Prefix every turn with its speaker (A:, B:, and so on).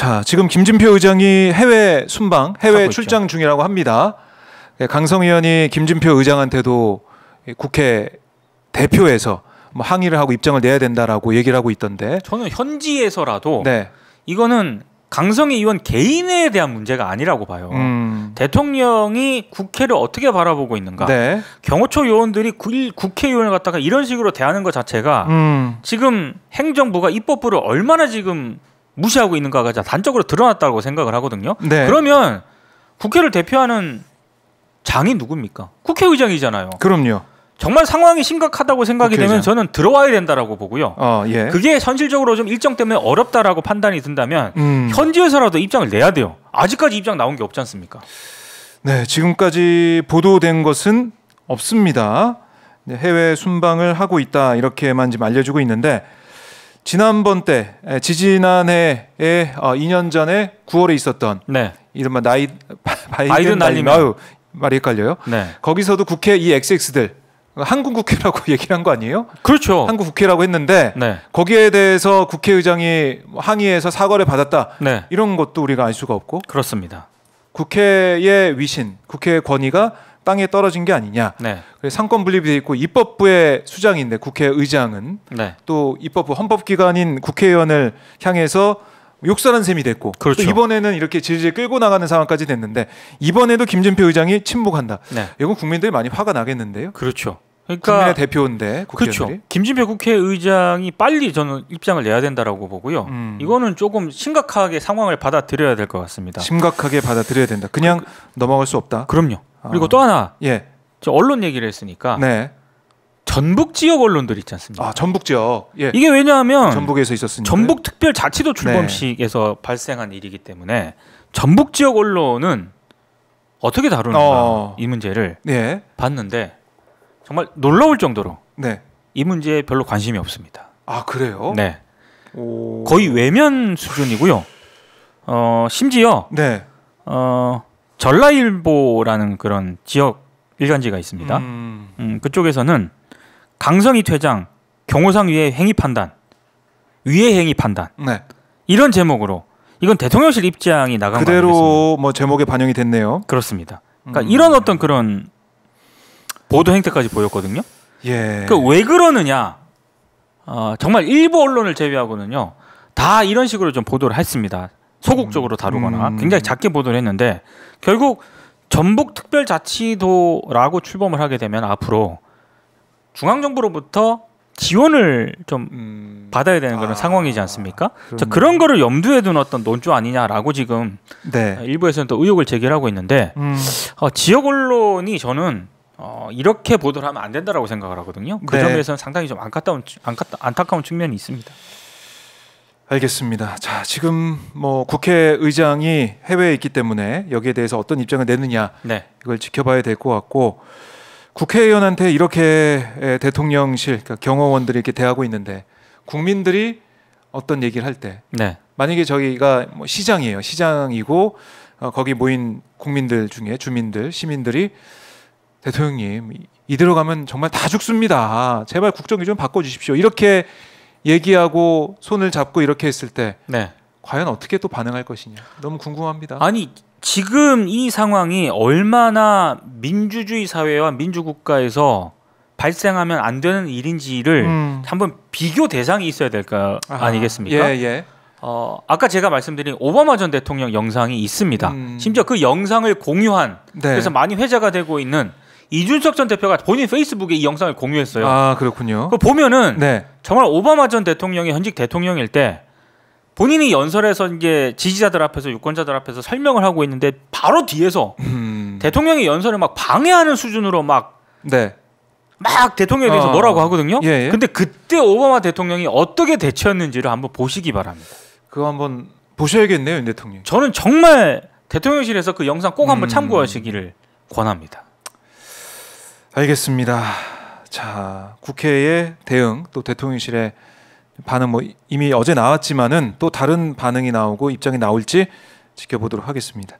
A: 자, 지금 김진표 의장이 해외 순방, 해외 출장 있죠. 중이라고 합니다. 예, 강성 의원이 김진표 의장한테도 국회 대표에서 뭐 항의를 하고 입장을 내야 된다라고 얘기를 하고 있던데.
B: 저는 현지에서라도 네. 이거는 강성희 의원 개인에 대한 문제가 아니라고 봐요. 음. 대통령이 국회를 어떻게 바라보고 있는가. 네. 경호처 요원들이 국회의원을 갖다가 이런 식으로 대하는 것 자체가 음. 지금 행정부가 입법부를 얼마나 지금 무시하고 있는가가 단적으로 드러났다고 생각을 하거든요. 네. 그러면 국회를 대표하는 장이 누굽니까? 국회의장이잖아요. 그럼요. 정말 상황이 심각하다고 생각이 되면 저는 들어와야 된다라고 보고요. 어, 예. 그게 현실적으로 좀 일정 때문에 어렵다라고 판단이 든다면 음. 현지에서라도 입장을 내야 돼요. 아직까지 입장 나온 게 없지 않습니까?
A: 네, 지금까지 보도된 것은 없습니다. 네, 해외 순방을 하고 있다 이렇게만 지금 알려주고 있는데 지난번 때 지지난해에 2년 어, 전에 9월에 있었던 네. 이른바 나이 바이든, 바이든 날리면 아유, 말이 헷갈려요. 네. 거기서도 국회 이 XX들 어, 한국 국회라고 얘기를 한 거 아니에요? 그렇죠. 한국 국회라고 했는데 네. 거기에 대해서 국회의장이 항의해서 사과를 받았다. 네. 이런 것도 우리가 알 수가 없고 그렇습니다. 국회의 위신, 국회의 권위가 땅에 떨어진 게 아니냐. 네. 상권 분립이 돼 있고 입법부의 수장인데 국회의장은 네. 또 입법부 헌법기관인 국회의원을 향해서 욕설한 셈이 됐고 그렇죠. 이번에는 이렇게 질질 끌고 나가는 상황까지 됐는데 이번에도 김진표 의장이 침묵한다.
B: 네. 이건 국민들이 많이 화가 나겠는데요. 그렇죠. 그러니까 국민의 대표인데 그렇죠. 김진표 국회의장이 빨리 저는 입장을 내야 된다라고 보고요. 음. 이거는 조금 심각하게 상황을 받아들여야 될 것 같습니다.
A: 심각하게 받아들여야 된다. 그냥 그- 넘어갈 수 없다. 그럼요. 그리고 또
B: 하나 예. 저 언론 얘기를 했으니까 네. 전북 지역 언론들 있지 않습니까? 아, 전북 지역. 예. 이게 왜냐하면 전북에서 있었으니까 전북 특별 자치도 출범식에서 네. 발생한 일이기 때문에 전북 지역 언론은 어떻게 다루는가 어. 이 문제를 예. 봤는데 정말 놀라울 정도로 네. 이 문제에 별로 관심이 없습니다. 아 그래요? 네. 오... 거의 외면 수준이고요. 어 심지어 네. 어 전라일보라는 그런 지역 일간지가 있습니다. 음. 음, 그쪽에서는 강성희 퇴장 경호상 위의 행위 판단 위의 행위 판단 네. 이런 제목으로 이건 대통령실 입장이 나간 그대로 뭐 제목에 반영이 됐네요. 그렇습니다. 그러니까 음. 이런 어떤 그런 보도 행태까지 보였거든요. 예. 그 왜 그러니까 그러느냐? 어, 정말 일부 언론을 제외하고는요 다 이런 식으로 좀 보도를 했습니다. 소극적으로 음. 다루거나 음. 굉장히 작게 보도를 했는데 결국 전북 특별자치도라고 출범을 하게 되면 앞으로 중앙정부로부터 지원을 좀 음... 받아야 되는 그런 아... 상황이지 않습니까? 자, 그런 거를 염두에 둔 어떤 논조 아니냐라고 지금 네. 일부에서는 또 의혹을 제기하고 있는데 음... 어, 지역 언론이 저는 어, 이렇게 보도를 하면 안 된다라고 생각을 하거든요. 그 네. 점에서는 상당히 좀 안타까운, 안타까운 측면이 있습니다.
A: 알겠습니다. 자, 지금 뭐 국회의장이 해외에 있기 때문에 여기에 대해서 어떤 입장을 내느냐 네. 이걸 지켜봐야 될 것 같고 국회의원한테 이렇게 대통령실 그러니까 경호원들이 이렇게 대하고 있는데 국민들이 어떤 얘기를 할때 네. 만약에 저희가 뭐 시장이에요. 시장이고 어, 거기 모인 국민들 중에 주민들, 시민들이 대통령님 이대로 가면 정말 다 죽습니다. 제발 국정이 좀 바꿔주십시오. 이렇게 얘기하고 손을 잡고 이렇게 했을 때 네. 과연 어떻게 또 반응할 것이냐 너무 궁금합니다. 아니
B: 지금 이 상황이 얼마나 민주주의 사회와 민주국가에서 발생하면 안 되는 일인지를 음. 한번 비교 대상이 있어야 될까 아, 니겠습니까 예, 예. 어, 아까 제가 말씀드린 오바마 전 대통령 영상이 있습니다. 음. 심지어 그 영상을 공유한 네. 그래서 많이 회자가 되고 있는 이준석 전 대표가 본인 페이스북에 이 영상을 공유했어요. 아 그렇군요. 그 보면은 네. 정말 오바마 전 대통령이 현직 대통령일 때 본인이 연설에서 이제 지지자들 앞에서 유권자들 앞에서 설명을 하고 있는데 바로 뒤에서 음... 대통령의 연설을 막 방해하는 수준으로 막 네. 막 대통령에 대해서 어... 뭐라고 하거든요. 예, 예. 근데 그때 오바마 대통령이 어떻게 대처했는지를 한번 보시기 바랍니다. 그거 한번 보셔야겠네요, 윤 대통령. 저는 정말 대통령실에서 그 영상 꼭 한번 음... 참고하시기를 권합니다.
A: 알겠습니다. 자,
B: 국회의
A: 대응 또 대통령실의 반응 뭐 이미 어제 나왔지만은 또 다른 반응이 나오고 입장이 나올지 지켜보도록 하겠습니다.